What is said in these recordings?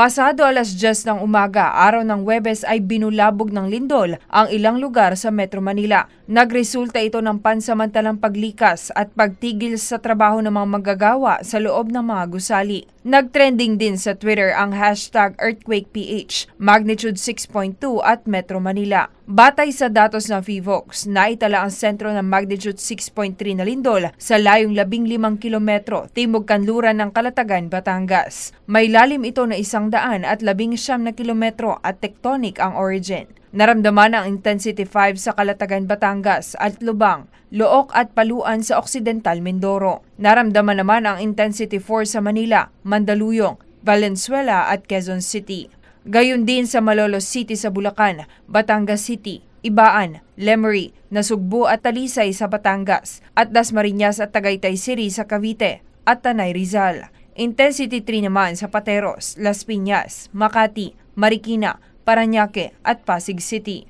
Pasado alas 10 ng umaga, araw ng Webes ay binulabog ng lindol ang ilang lugar sa Metro Manila. Nagresulta ito ng pansamantalang paglikas at pagtigil sa trabaho ng mga magagawa sa loob ng mga gusali. Nagtrending din sa Twitter ang hashtag EarthquakePH, magnitude 6.2 at Metro Manila. Batay sa datos ng FIVOX, naitala ang sentro ng magnitude 6.3 na lindol sa layong 15 kilometro, timog kanluran ng Kalatagan, Batangas. May lalim ito na 100 at 11 na kilometro at tectonic ang origin. Naramdaman ang Intensity 5 sa Kalatagan, Batangas at Lubang, Look at Paluan sa Occidental Mindoro. Naramdaman naman ang Intensity 4 sa Manila, Mandaluyong, Valenzuela at Quezon City. Gayun din sa Malolos City sa Bulacan, Batangas City, Ibaan, Lemery, Nasugbu at Talisay sa Batangas at Dasmariñas at Tagaytay City sa Cavite at Tanay Rizal. Intensity 3 naman sa Pateros, Las Piñas, Makati, Marikina, Paranaque at Pasig City.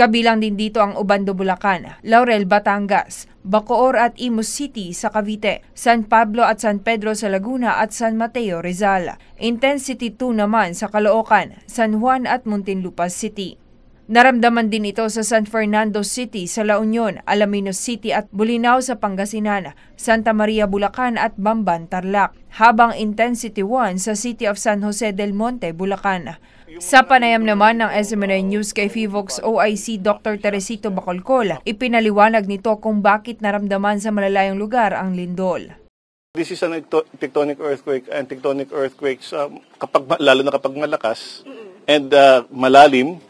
Kabilang din dito ang Obando, Bulacan, Laurel, Batangas, Bacoor at Imus City sa Cavite, San Pablo at San Pedro sa Laguna at San Mateo, Rizal. Intensity 2 naman sa Caloocan, San Juan at Muntinlupa City. Naramdaman din ito sa San Fernando City sa La Union, Alaminos City at Bulinaw sa Pangasinan, Santa Maria Bulacan at Bamban Tarlac, habang Intensity 1 sa City of San Jose del Monte, Bulacan. Sa panayam naman ng SMNI News kay FIVOX OIC Dr. Teresito Bacolcol, ipinaliwanag nito kung bakit naramdaman sa malalayong lugar ang lindol. This is a tectonic earthquake and tectonic earthquakes um, kapag lalo na kapag malakas and uh, malalim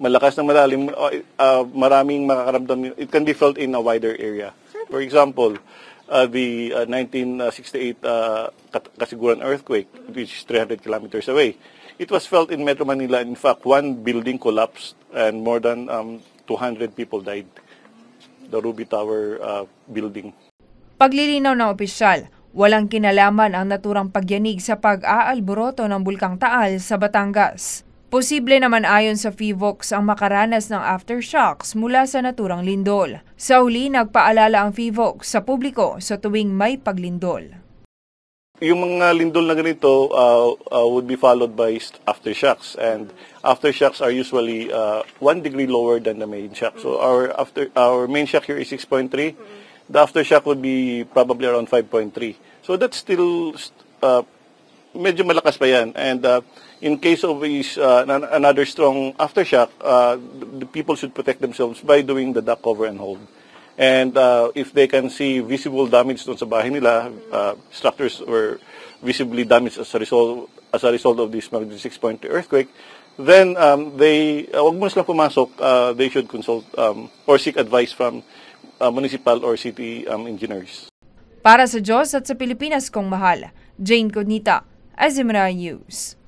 malakas na malalim, uh, uh, maraming makakaramdam. It can be felt in a wider area. For example, uh, the uh, 1968 uh, Kasiguran earthquake, which is 300 kilometers away. It was felt in Metro Manila. In fact, one building collapsed and more than um, 200 people died. The Ruby Tower uh, building. Paglilinaw ng opisyal, walang kinalaman ang naturang pagyanig sa pag-aalboroto ng Bulkang Taal sa Batangas. Posible naman ayon sa FIVOX ang makaranas ng aftershocks mula sa naturang lindol. Sa huli, nagpaalala ang FIVOX sa publiko sa tuwing may paglindol. Yung mga lindol na ganito uh, uh, would be followed by aftershocks and aftershocks are usually uh, 1 degree lower than the main shock. So our after our main shock here is 6.3. The aftershock would be probably around 5.3. So that's still uh, medyo malakas pa yan and uh, in case of is, uh, another strong aftershock, uh, the people should protect themselves by doing the duck cover and hold. And uh, if they can see visible damage dun sa bahay nila, uh, structures were visibly damaged as a result as a result of this magnitude 6.2 earthquake, then um, they uh, wag mo sila pumasok, uh, they should consult um, or seek advice from uh, municipal or city um, engineers. Para sa Diyos at sa Pilipinas kong mahal, Jane Cognita, Azimra News.